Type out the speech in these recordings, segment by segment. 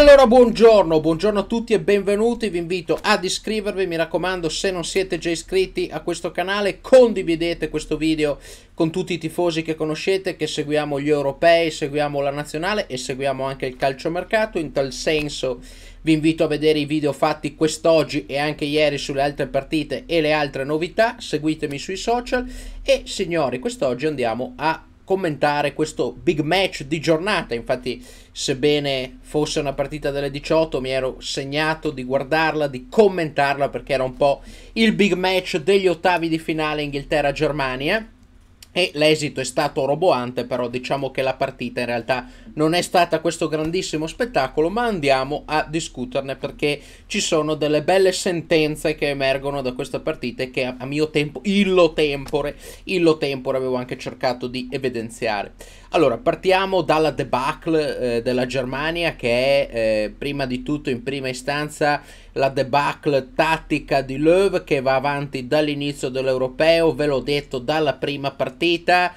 allora buongiorno, buongiorno a tutti e benvenuti, vi invito ad iscrivervi, mi raccomando se non siete già iscritti a questo canale condividete questo video con tutti i tifosi che conoscete, che seguiamo gli europei, seguiamo la nazionale e seguiamo anche il calciomercato, in tal senso vi invito a vedere i video fatti quest'oggi e anche ieri sulle altre partite e le altre novità, seguitemi sui social e signori quest'oggi andiamo a commentare questo big match di giornata. Infatti, sebbene fosse una partita delle 18, mi ero segnato di guardarla, di commentarla perché era un po' il big match degli ottavi di finale Inghilterra-Germania e l'esito è stato roboante, però diciamo che la partita in realtà non è stata questo grandissimo spettacolo, ma andiamo a discuterne perché ci sono delle belle sentenze che emergono da questa partita e che a mio tempo, illo tempore, illo tempore avevo anche cercato di evidenziare. Allora, partiamo dalla debacle eh, della Germania che è eh, prima di tutto in prima istanza la debacle tattica di Löw che va avanti dall'inizio dell'Europeo, ve l'ho detto dalla prima partita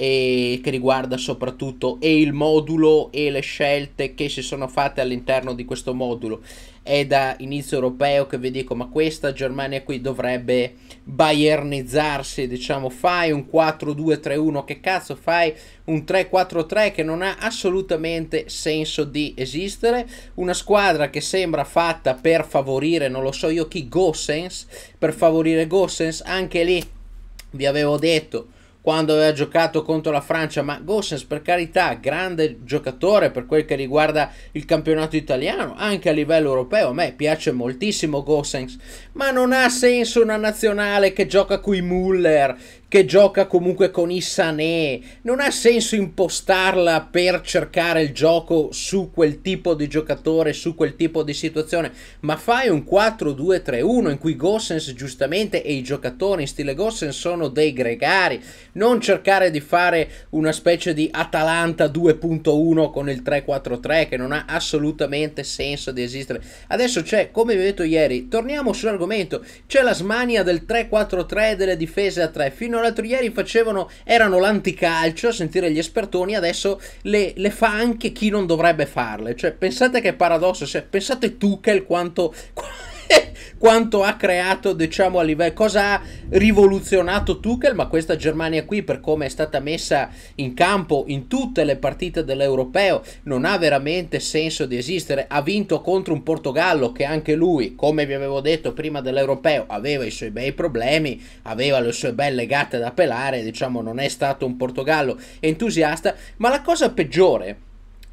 e che riguarda soprattutto e il modulo e le scelte che si sono fatte all'interno di questo modulo. È da inizio europeo che vi dico, ma questa Germania qui dovrebbe bayernizzarsi, diciamo, fai un 4-2-3-1, che cazzo, fai un 3-4-3 che non ha assolutamente senso di esistere, una squadra che sembra fatta per favorire, non lo so io chi, Gossens, per favorire Gossens, anche lì vi avevo detto quando aveva giocato contro la Francia, ma Gossens per carità, grande giocatore per quel che riguarda il campionato italiano, anche a livello europeo, a me piace moltissimo Gossens, ma non ha senso una nazionale che gioca coi Muller, che gioca comunque con i Sané. Non ha senso impostarla per cercare il gioco su quel tipo di giocatore, su quel tipo di situazione, ma fai un 4-2-3-1 in cui Gossens giustamente e i giocatori in stile Gossens sono dei gregari. Non cercare di fare una specie di Atalanta 2.1 con il 3-4-3 che non ha assolutamente senso di esistere. Adesso c'è, come vi ho detto ieri, torniamo sull'argomento, c'è la smania del 3-4-3 delle difese a 3 fino l'altro ieri facevano, erano l'anticalcio a sentire gli espertoni, adesso le, le, fa anche chi non dovrebbe farle. Cioè, pensate che paradosso, cioè, pensate che quanto, quanto ha creato, diciamo, a livello cosa ha rivoluzionato Tuchel, ma questa Germania qui per come è stata messa in campo in tutte le partite dell'Europeo non ha veramente senso di esistere. Ha vinto contro un Portogallo che anche lui, come vi avevo detto prima dell'Europeo, aveva i suoi bei problemi, aveva le sue belle gatte da pelare, diciamo, non è stato un Portogallo entusiasta, ma la cosa peggiore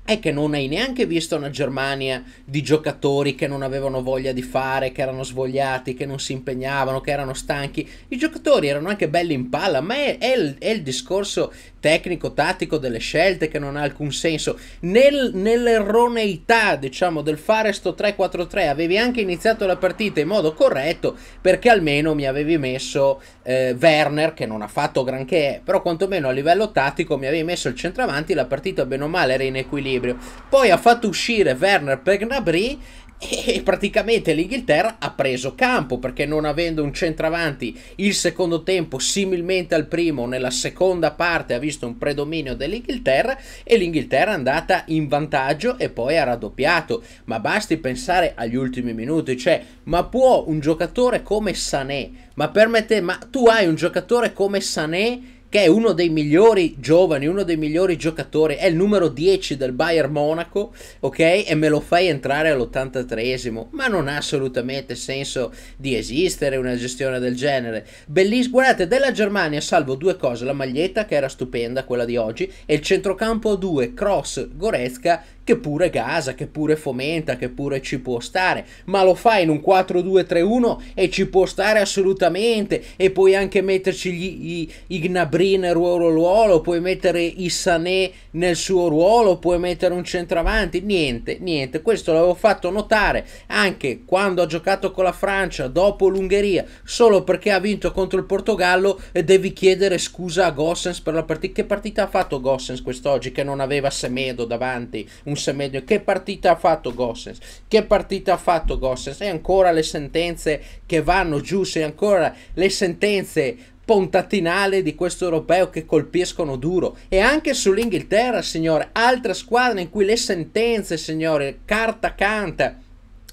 è che non hai neanche visto una Germania di giocatori che non avevano voglia di fare, che erano svogliati, che non si impegnavano, che erano stanchi. I giocatori erano anche belli in palla, ma è, è, il, è il discorso tecnico-tattico delle scelte che non ha alcun senso, Nel, nell'erroneità diciamo del fare sto 3-4-3 avevi anche iniziato la partita in modo corretto perché almeno mi avevi messo eh, Werner che non ha fatto granché, però quantomeno a livello tattico mi avevi messo il centravanti, la partita bene o male era in equilibrio, poi ha fatto uscire Werner per Gnabry e praticamente l'Inghilterra ha preso campo perché non avendo un centravanti il secondo tempo similmente al primo nella seconda parte ha visto un predominio dell'Inghilterra e l'Inghilterra è andata in vantaggio e poi ha raddoppiato ma basti pensare agli ultimi minuti cioè ma può un giocatore come Sané ma permette ma tu hai un giocatore come Sané che è uno dei migliori giovani, uno dei migliori giocatori, è il numero 10 del Bayern Monaco, ok? E me lo fai entrare all'83esimo, ma non ha assolutamente senso di esistere una gestione del genere. Bellissimo, guardate, della Germania salvo due cose, la maglietta che era stupenda, quella di oggi, e il centrocampo 2, Cross, Goretzka, che pure gasa, che pure fomenta, che pure ci può stare, ma lo fa in un 4-2-3-1 e ci può stare assolutamente, e puoi anche metterci gli, gli, gli Gnabry Rin ruolo ruolo, puoi mettere Issané nel suo ruolo, puoi mettere un centravanti, niente, niente. Questo l'avevo fatto notare anche quando ha giocato con la Francia dopo l'Ungheria, solo perché ha vinto contro il Portogallo e devi chiedere scusa a Gossens per la partita. Che partita ha fatto Gossens quest'oggi che non aveva Semedo davanti? Un Semedo. Che partita ha fatto Gossens? Che partita ha fatto Gossens? E ancora le sentenze che vanno giù, se ancora le sentenze pontatinale di questo europeo che colpiscono duro e anche sull'Inghilterra, signore, altra squadra in cui le sentenze, signore, carta canta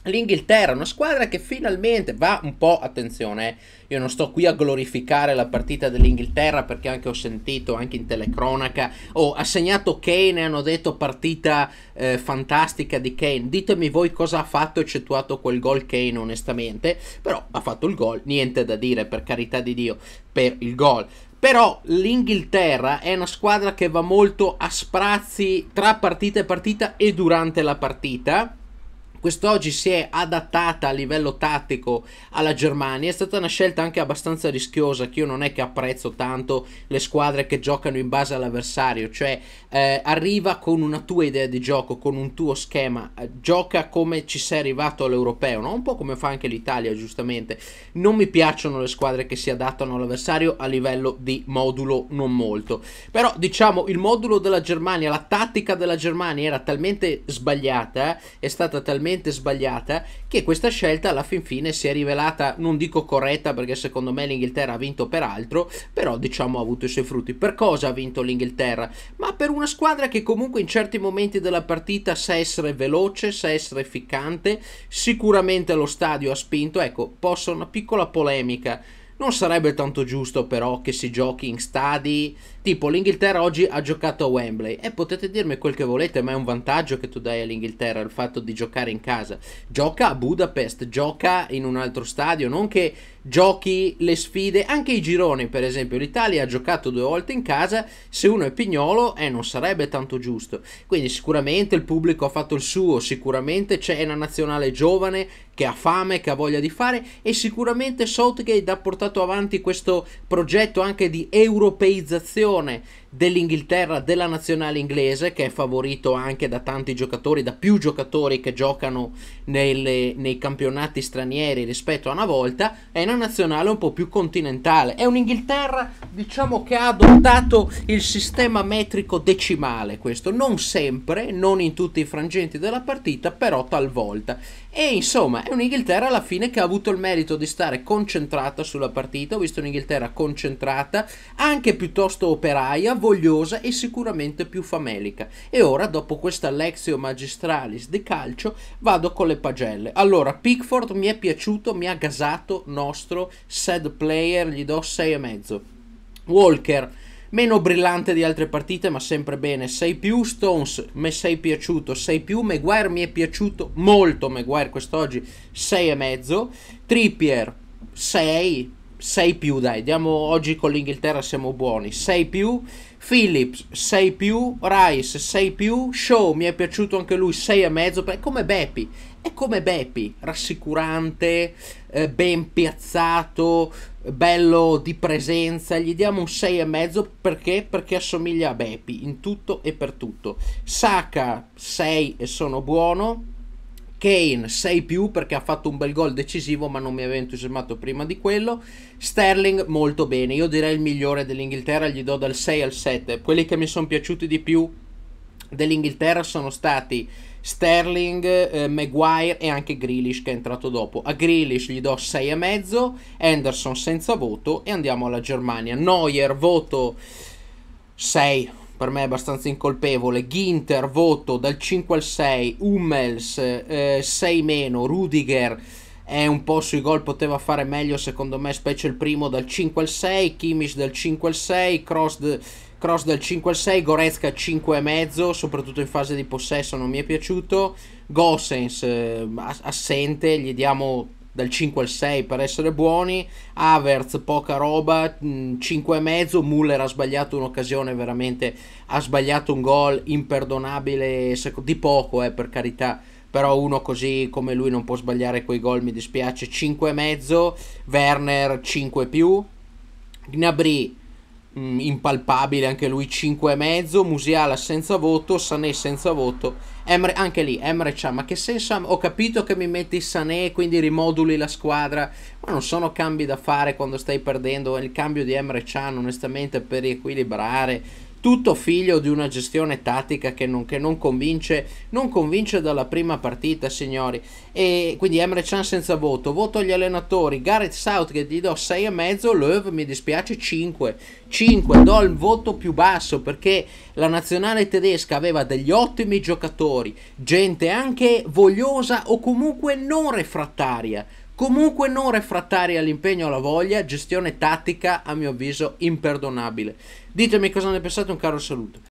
L'Inghilterra, una squadra che finalmente va un po', attenzione, eh, io non sto qui a glorificare la partita dell'Inghilterra perché anche ho sentito anche in telecronaca, oh, ha segnato Kane e hanno detto partita eh, fantastica di Kane, ditemi voi cosa ha fatto eccettuato quel gol Kane onestamente, però ha fatto il gol, niente da dire per carità di Dio per il gol. Però l'Inghilterra è una squadra che va molto a sprazzi tra partita e partita e durante la partita quest'oggi si è adattata a livello tattico alla Germania, è stata una scelta anche abbastanza rischiosa che io non è che apprezzo tanto le squadre che giocano in base all'avversario, cioè eh, arriva con una tua idea di gioco, con un tuo schema, eh, gioca come ci sei arrivato all'europeo, no? un po' come fa anche l'Italia giustamente. Non mi piacciono le squadre che si adattano all'avversario a livello di modulo non molto, però diciamo il modulo della Germania, la tattica della Germania era talmente sbagliata, eh, è stata talmente talmente sbagliata che questa scelta alla fin fine si è rivelata, non dico corretta perché secondo me l'Inghilterra ha vinto per altro, però diciamo ha avuto i suoi frutti. Per cosa ha vinto l'Inghilterra? Ma per una squadra che comunque in certi momenti della partita sa essere veloce, sa essere efficace, sicuramente lo stadio ha spinto, ecco, posso una piccola polemica non sarebbe tanto giusto però che si giochi in stadi, tipo l'Inghilterra oggi ha giocato a Wembley e potete dirmi quel che volete, ma è un vantaggio che tu dai all'Inghilterra il fatto di giocare in casa. Gioca a Budapest, gioca in un altro stadio, non che giochi le sfide, anche i gironi per esempio, l'Italia ha giocato due volte in casa, se uno è pignolo eh, non sarebbe tanto giusto, quindi sicuramente il pubblico ha fatto il suo, sicuramente c'è una nazionale giovane che ha fame, che ha voglia di fare e sicuramente Southgate ha portato avanti questo progetto anche di europeizzazione dell'Inghilterra, della nazionale inglese, che è favorito anche da tanti giocatori, da più giocatori che giocano nelle, nei campionati stranieri rispetto a una volta, è una nazionale un po' più continentale. È un'Inghilterra, diciamo, che ha adottato il sistema metrico decimale, questo non sempre, non in tutti i frangenti della partita, però talvolta. E insomma, è un'Inghilterra alla fine che ha avuto il merito di stare concentrata sulla partita. Ho visto un'Inghilterra concentrata, anche piuttosto operaia, vogliosa e sicuramente più famelica. E ora, dopo questa Lexio magistralis di calcio, vado con le pagelle. Allora, Pickford mi è piaciuto, mi ha gasato, nostro, sad player, gli do 6,5. Walker meno brillante di altre partite ma sempre bene 6 più Stones mi sei piaciuto 6 più Maguire mi è piaciuto molto Maguire quest'oggi 6 e mezzo Trippier 6 6 più dai, diamo oggi con l'Inghilterra siamo buoni, 6 più, Phillips 6 più, Rice 6 più, Shaw mi è piaciuto anche lui e mezzo, è come Beppi, è come Beppi, rassicurante, eh, ben piazzato, bello di presenza, gli diamo un 6,5 perché? Perché assomiglia a Beppi in tutto e per tutto. Saka 6 e sono buono, Kane 6 più perché ha fatto un bel gol decisivo ma non mi aveva entusiasmato prima di quello Sterling molto bene io direi il migliore dell'Inghilterra gli do dal 6 al 7 quelli che mi sono piaciuti di più dell'Inghilterra sono stati Sterling, eh, Maguire e anche Grealish che è entrato dopo. A Grealish gli do 6,5, Henderson senza voto e andiamo alla Germania. Neuer voto 6 per me è abbastanza incolpevole. Ginter voto dal 5 al 6, Hummels eh, 6 meno, Rudiger è un po' sui gol, poteva fare meglio secondo me, specie il primo dal 5 al 6, Kimmich dal 5 al 6, Cross, de, cross dal 5 al 6, Goretzka 5 e mezzo, soprattutto in fase di possesso non mi è piaciuto. Gossens, eh, assente, gli diamo dal 5 al 6 per essere buoni, Havertz poca roba, 5,5, mm, Muller ha sbagliato un'occasione veramente, ha sbagliato un gol imperdonabile di poco eh, per carità, però uno così come lui non può sbagliare quei gol, mi dispiace, 5,5, Werner 5 più, Gnabry mh, mm, impalpabile anche lui 5,5, Musiala senza voto, Sané senza voto, Emre, anche lì Emre c'ha, ma che senso ho capito che mi metti Sané quindi rimoduli la squadra, ma non sono cambi da fare quando stai perdendo, il cambio di Emre Chan onestamente per riequilibrare tutto figlio di una gestione tattica che non, che non, convince, non convince dalla prima partita, signori. E quindi Emre Chan senza voto, voto agli allenatori, Gareth Southgate gli do 6,5, Löw mi dispiace 5, 5, do il voto più basso perché la nazionale tedesca aveva degli ottimi giocatori, gente anche vogliosa o comunque non refrattaria Comunque non refrattari all'impegno e alla voglia, gestione tattica a mio avviso imperdonabile. Ditemi cosa ne pensate, un caro saluto.